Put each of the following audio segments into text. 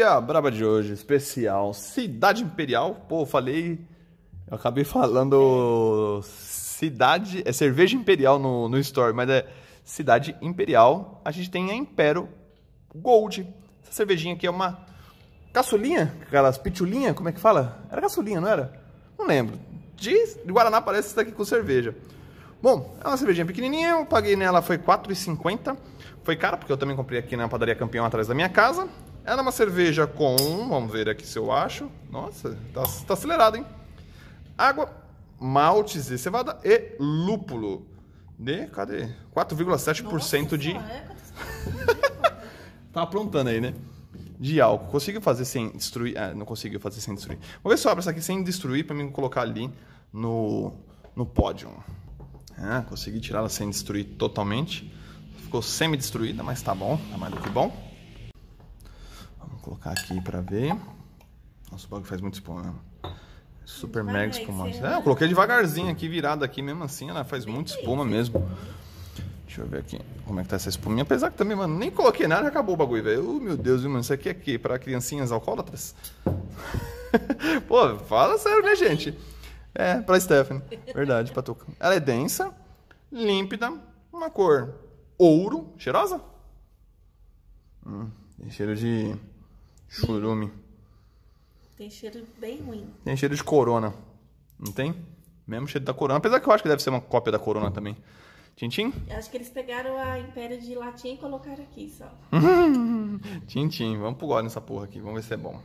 E a braba de hoje, especial Cidade Imperial. Pô, eu falei. Eu acabei falando Cidade. É cerveja imperial no, no store, mas é Cidade Imperial. A gente tem a Impero Gold. Essa cervejinha aqui é uma caçulinha, aquelas pitulinha, como é que fala? Era caçulinha, não era? Não lembro. De, de Guaraná parece isso daqui tá com cerveja. Bom, é uma cervejinha pequenininha, eu paguei nela, foi R$4,50. Foi cara, porque eu também comprei aqui na padaria campeão atrás da minha casa. Era é uma cerveja com. Vamos ver aqui se eu acho. Nossa, tá, tá acelerado, hein? Água, maltes e cevada e lúpulo. Né? De. Cadê? 4,7% de. tá aprontando aí, né? De álcool. Conseguiu fazer sem destruir. Ah, não conseguiu fazer sem destruir. Vou ver se eu abro essa aqui sem destruir pra mim colocar ali no, no pódio. Ah, consegui tirá-la sem destruir totalmente. Ficou semi-destruída, mas tá bom. Tá mais do que bom colocar aqui pra ver. Nossa, o bagulho faz muito espuma, né? Super Devagar, mega espumosa. É, eu coloquei devagarzinho aqui, virado aqui mesmo assim, ela faz muito espuma mesmo. Deixa eu ver aqui como é que tá essa espuminha. Apesar que também, mano, nem coloquei nada, acabou o bagulho, velho. Oh, meu Deus, viu, mano? Isso aqui é que pra criancinhas alcoólatras? Pô, fala sério, né, gente? É, pra Stephanie. Verdade, pra tocar Ela é densa, límpida, uma cor ouro, cheirosa? Hum, tem cheiro de Churume. Tem cheiro bem ruim. Tem cheiro de corona. Não tem? Mesmo cheiro da corona. Apesar que eu acho que deve ser uma cópia da corona também. Tintim? acho que eles pegaram a Império de Latim e colocaram aqui só. Tintim. Vamos pro gole nessa porra aqui. Vamos ver se é bom.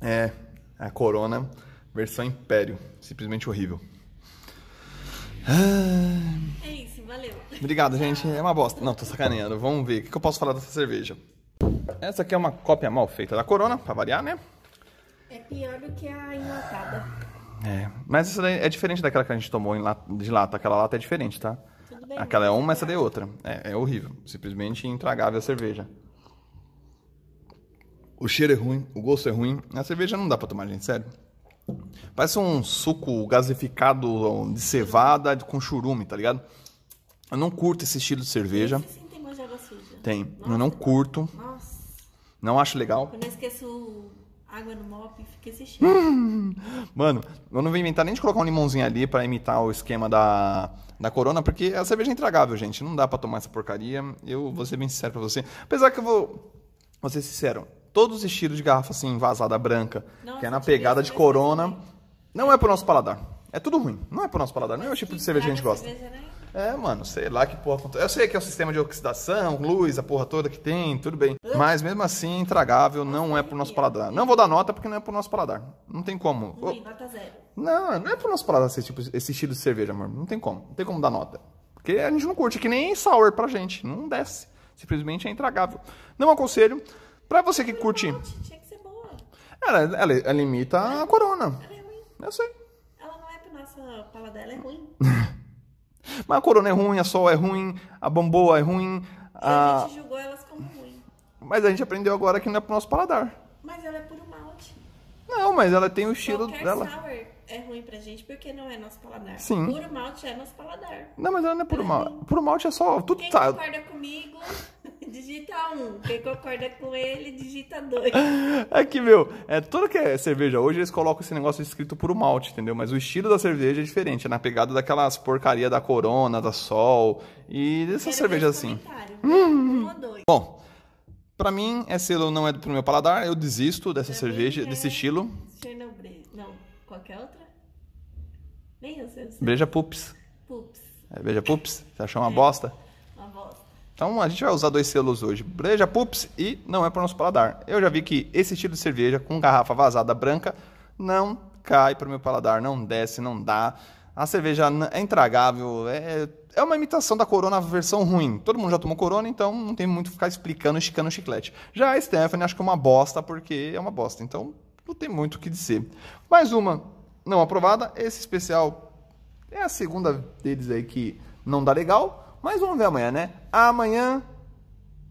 É. A corona versão Império. Simplesmente horrível. Ah. Valeu. Obrigado, gente. É uma bosta. Não, tô sacaneando. Vamos ver. O que eu posso falar dessa cerveja? Essa aqui é uma cópia mal feita da Corona, pra variar, né? É pior do que a enlatada. É. Mas essa daí é diferente daquela que a gente tomou de lata. Aquela lata é diferente, tá? Tudo bem. Aquela é uma, essa daí é outra. É, é horrível. Simplesmente intragável a cerveja. O cheiro é ruim, o gosto é ruim. A cerveja não dá pra tomar, gente, sério. Parece um suco gasificado de cevada com churume, tá ligado? Eu não curto esse estilo de cerveja. sim, tem gosto de água suja. Tem. Nossa, eu não curto. Nossa. Não acho legal. Eu não esqueço água no mop, fica esse cheiro. Mano, eu não vou inventar nem de colocar um limãozinho ali para imitar o esquema da, da Corona, porque é a cerveja é intragável, gente. Não dá para tomar essa porcaria. Eu vou ser bem sincero pra você. Apesar que eu vou, vou ser sincero. Todos os estilos de garrafa assim, vazada branca, Nossa, que é na pegada de Corona, não é pro nosso paladar. É tudo ruim. Não é pro nosso paladar. Não é o tipo de cerveja que a gente gosta. Cerveja, né? É, mano, sei lá que porra acontece. Eu sei que é o um sistema de oxidação, luz, a porra toda que tem, tudo bem. Mas mesmo assim, intragável, não é pro nosso paladar. Não vou dar nota porque não é pro nosso paladar. Não tem como. Ruim, nota zero. Não, não é pro nosso paladar esse, tipo, esse estilo de cerveja, amor. Não tem como. Não tem como dar nota. Porque a gente não curte, que nem sour pra gente. Não desce. Simplesmente é intragável. Não aconselho. Pra você que curte. Tinha que ser boa. Ela, ela, ela a corona. Ela é ruim. Eu sei. Ela não é pro nosso paladar, ela é ruim. Mas a corona é ruim, a sol é ruim, a bamboa é ruim. A... a gente julgou elas como ruim. Mas a gente aprendeu agora que não é pro nosso paladar. Mas ela é puro malte. Não, mas ela tem o estilo Qualquer dela. Sour é ruim pra gente porque não é nosso paladar. Sim. Puro malte é nosso paladar. Não, mas ela não é puro malte. Puro malte é só. Tudo Quem tá. concorda comigo? Digita um. Quem concorda com ele, digita dois. Aqui, é meu, é, toda que é cerveja hoje, eles colocam esse negócio escrito por um malte, entendeu? Mas o estilo da cerveja é diferente, é na pegada daquelas porcaria da Corona, da Sol e dessas cervejas assim. Hum. hum, hum. Bom, pra mim, esse selo não é pro meu paladar, eu desisto dessa pra cerveja, é. desse estilo. Chernobyl. Não, qualquer outra? Nem eu sei. Breja Pups. Pups. É, Breja Pups? Você achou uma é. bosta? Então a gente vai usar dois selos hoje, breja pups e não é para o nosso paladar. Eu já vi que esse estilo de cerveja com garrafa vazada branca não cai para o meu paladar, não desce, não dá. A cerveja é intragável, é, é uma imitação da Corona versão ruim. Todo mundo já tomou Corona, então não tem muito ficar explicando, esticando o chiclete. Já a Stephanie acho que é uma bosta, porque é uma bosta, então não tem muito o que dizer. Mais uma não aprovada, esse especial é a segunda deles aí que não dá legal, mas vamos ver amanhã, né? Amanhã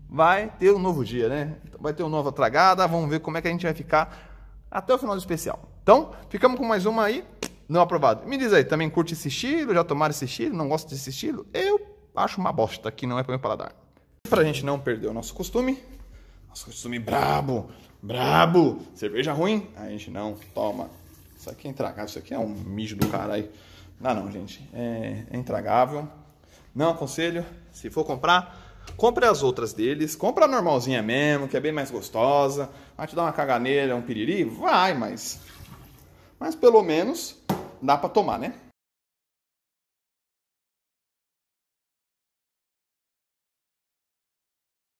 vai ter um novo dia, né? Vai ter uma nova tragada, vamos ver como é que a gente vai ficar até o final do especial. Então, ficamos com mais uma aí, não aprovado. Me diz aí, também curte esse estilo? Já tomaram esse estilo? Não gosta desse estilo? Eu acho uma bosta, que não é para meu paladar. Pra gente não perder o nosso costume, nosso costume brabo, brabo, cerveja ruim, a gente não toma. Isso aqui é intragável, isso aqui é um mijo do caralho. Não, não, gente, é, é intragável. Não aconselho. Se for comprar, compre as outras deles. Compre a normalzinha mesmo, que é bem mais gostosa. Vai te dar uma caganeira, um piriri? Vai, mas. Mas pelo menos dá para tomar, né?